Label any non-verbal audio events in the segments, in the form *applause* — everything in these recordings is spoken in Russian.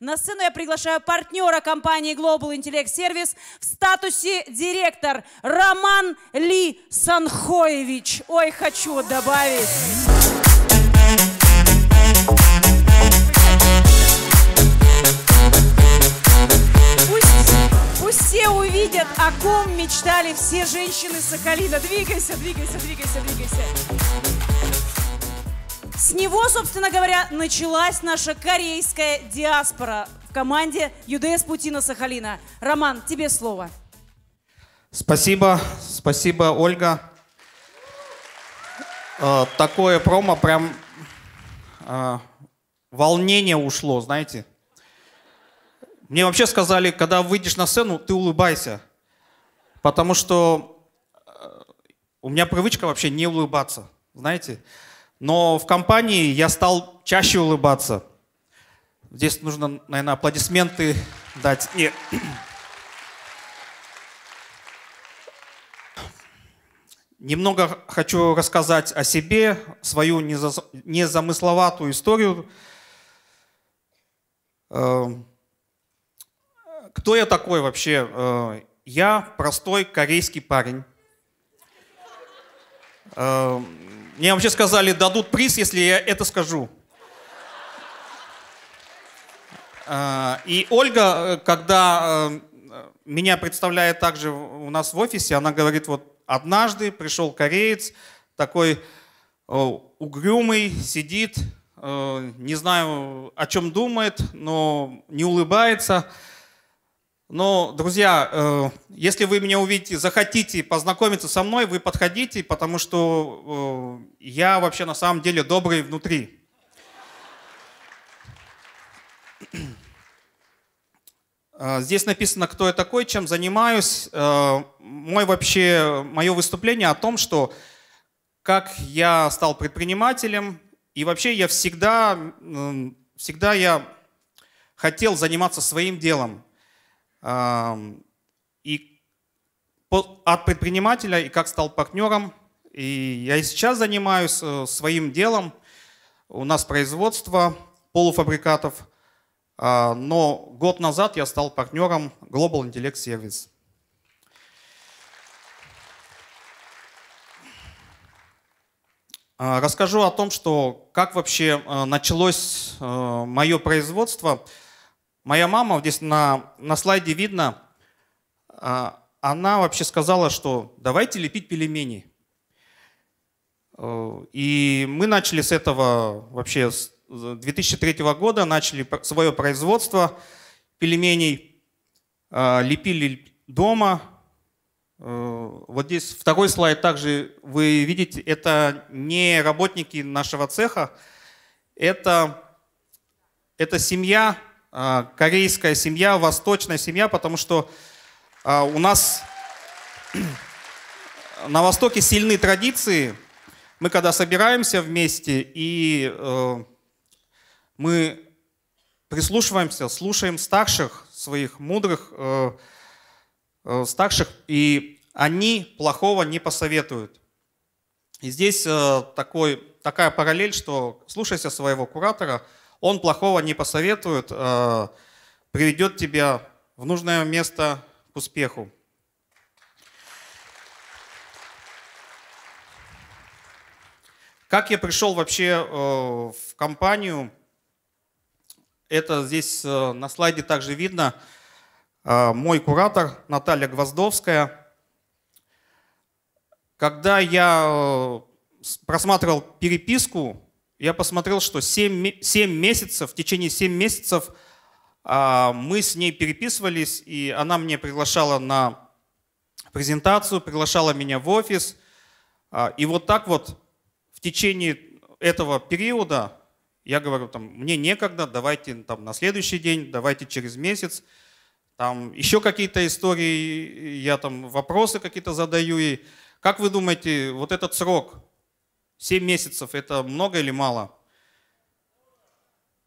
На сцену я приглашаю партнера компании Global Intellect Service в статусе директор Роман Ли Санхоевич. Ой, хочу добавить. Пусть, пусть все увидят, о ком мечтали все женщины Сахалина. Двигайся, двигайся, двигайся, двигайся. С него, собственно говоря, началась наша корейская диаспора в команде ЮДС Путина Сахалина. Роман, тебе слово. Спасибо, спасибо, Ольга. Э, такое промо прям э, волнение ушло, знаете. Мне вообще сказали, когда выйдешь на сцену, ты улыбайся. Потому что э, у меня привычка вообще не улыбаться, знаете. Но в компании я стал чаще улыбаться. Здесь нужно, наверное, аплодисменты дать. Нет. Немного хочу рассказать о себе, свою незамысловатую историю. Эм, кто я такой вообще? Э, я простой корейский парень. Эм, мне вообще сказали, дадут приз, если я это скажу. А, и Ольга, э, когда э, меня представляет также у нас в офисе, она говорит, вот однажды пришел кореец, такой угрюмый, сидит, э, не знаю, о чем думает, но не улыбается. Но, друзья, э, если вы меня увидите, захотите познакомиться со мной, вы подходите, потому что э, я вообще на самом деле добрый внутри. Э, здесь написано, кто я такой, чем занимаюсь. Мой вообще, мое выступление о том, что как я стал предпринимателем, и вообще я всегда, всегда я хотел заниматься своим делом. И от предпринимателя, и как стал партнером, и я и сейчас занимаюсь э, своим делом. У нас производство полуфабрикатов, а, но год назад я стал партнером Global Intellect Service. А, расскажу о том, что как вообще э, началось э, мое производство – Моя мама, здесь на, на слайде видно, а, она вообще сказала, что давайте лепить пельмени. Э, и мы начали с этого вообще с 2003 года, начали свое производство пельменей, э, лепили дома. Э, вот здесь второй слайд также вы видите, это не работники нашего цеха, это, это семья, а, корейская семья, восточная семья, потому что а, у нас *clears throat* на Востоке сильны традиции. Мы когда собираемся вместе и э, мы прислушиваемся, слушаем старших своих мудрых э, э, старших, и они плохого не посоветуют. И здесь такой, такая параллель, что слушайся своего куратора – он плохого не посоветует, э, приведет тебя в нужное место к успеху. Как я пришел вообще э, в компанию, это здесь э, на слайде также видно. Мой куратор Наталья Гвоздовская. Когда я просматривал переписку я посмотрел, что 7, 7 месяцев, в течение 7 месяцев а, мы с ней переписывались, и она мне приглашала на презентацию, приглашала меня в офис. А, и вот так вот в течение этого периода я говорю, там, мне некогда, давайте там, на следующий день, давайте через месяц. Там еще какие-то истории, я там вопросы какие-то задаю. ей, как вы думаете, вот этот срок, Семь месяцев – это много или мало?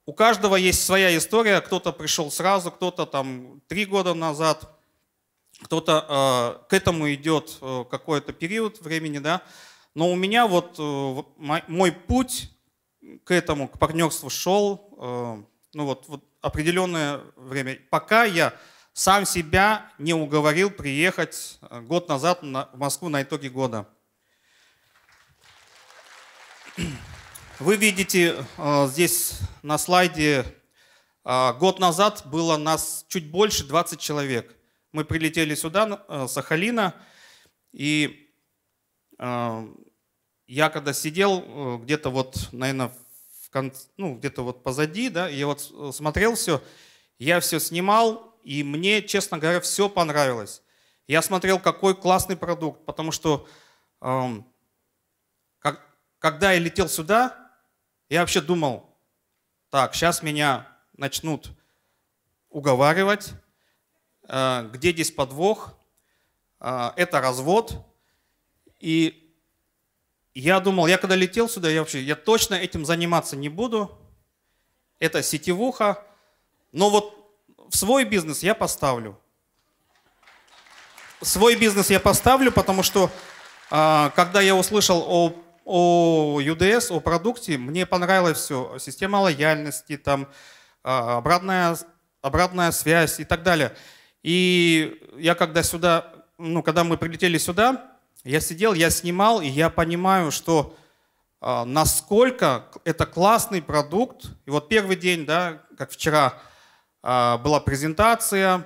У каждого есть своя история. Кто-то пришел сразу, кто-то там три года назад, кто-то э, к этому идет э, какой-то период времени, да. Но у меня вот э, мой путь к этому, к партнерству шел, э, ну вот, вот определенное время. Пока я сам себя не уговорил приехать э, год назад на, в Москву на итоге года. Вы видите а, здесь на слайде, а, год назад было нас чуть больше 20 человек. Мы прилетели сюда, э, с Сахалина, и а, я когда сидел э, где-то вот, наверное, в кон... ну, где-то вот позади, да, я вот э, смотрел все, я все снимал, и мне, честно говоря, все понравилось. Я смотрел, какой классный продукт, потому что когда я летел сюда, я вообще думал, так, сейчас меня начнут уговаривать, э, где здесь подвох, э, это развод. И я думал, я когда летел сюда, я вообще, я точно этим заниматься не буду, это сетевуха, но вот в свой бизнес я поставлю. Свой бизнес я поставлю, потому что э, когда я услышал о о UDS, о продукте. Мне понравилось все. Система лояльности, там, а, обратная, обратная связь и так далее. И я когда сюда, ну, когда мы прилетели сюда, я сидел, я снимал, и я понимаю, что а, насколько это классный продукт. И вот первый день, да, как вчера, а, была презентация,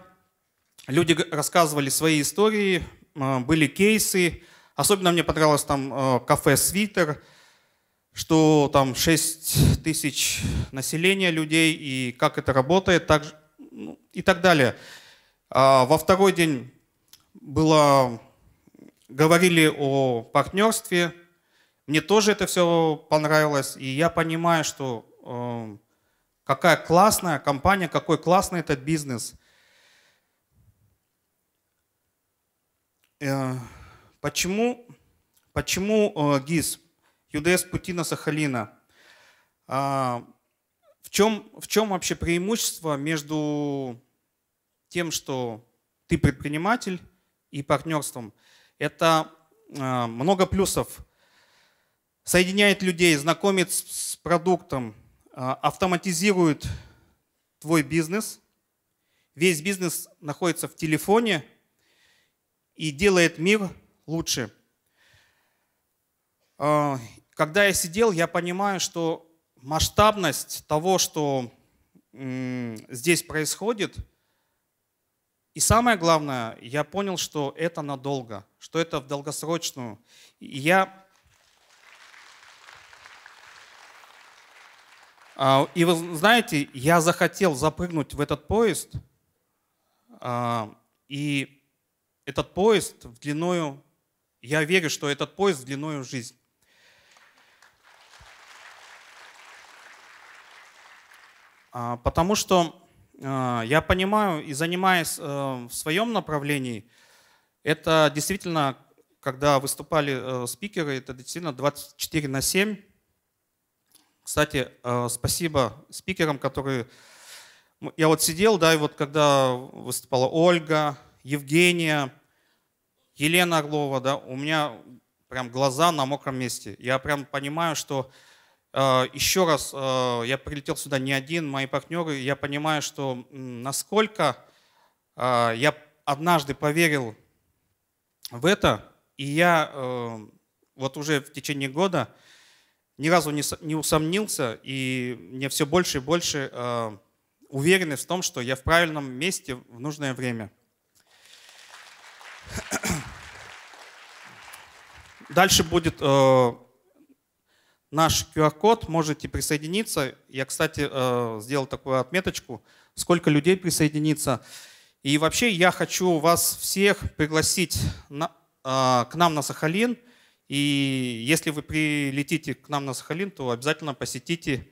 люди рассказывали свои истории, были кейсы, Особенно мне понравилось там э, кафе «Свитер», что там 6 тысяч населения людей и как это работает так, ну, и так далее. А во второй день было, говорили о партнерстве. Мне тоже это все понравилось. И я понимаю, что э, какая классная компания, какой классный этот бизнес. Э, Почему, почему э, ГИС, ЮДС Путина-Сахалина? А, в чем, в чем вообще преимущество между тем, что ты предприниматель и партнерством? Это а, много плюсов. Соединяет людей, знакомит с продуктом, а, автоматизирует твой бизнес. Весь бизнес находится в телефоне и делает мир лучше. А, когда я сидел, я понимаю, что масштабность того, что здесь происходит, и самое главное, я понял, что это надолго, что это в долгосрочную. И я а, И вы знаете, я захотел запрыгнуть в этот поезд, а, и этот поезд в длиною я верю, что этот поезд длиной в жизнь. А, потому что а, я понимаю и занимаясь э, в своем направлении, это действительно, когда выступали э, спикеры, это действительно 24 на 7. Кстати, э, спасибо спикерам, которые... Я вот сидел, да, и вот когда выступала Ольга, Евгения, Елена Орлова, да, у меня прям глаза на мокром месте. Я прям понимаю, что э, еще раз э, я прилетел сюда не один, мои партнеры, я понимаю, что насколько э, я однажды поверил в это, и я э, вот уже в течение года ни разу не, не усомнился, и мне все больше и больше э, уверенность в том, что я в правильном месте в нужное время – Дальше будет э, наш QR-код, можете присоединиться. Я, кстати, э, сделал такую отметочку, сколько людей присоединится. И вообще я хочу вас всех пригласить на, э, к нам на Сахалин. И если вы прилетите к нам на Сахалин, то обязательно посетите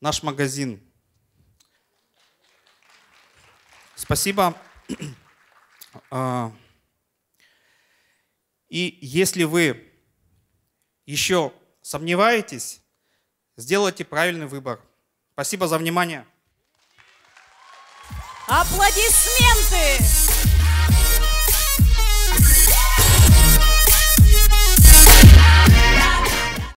наш магазин. Спасибо. *clears throat* Э, и если вы еще сомневаетесь, сделайте правильный выбор. Спасибо за внимание. Аплодисменты!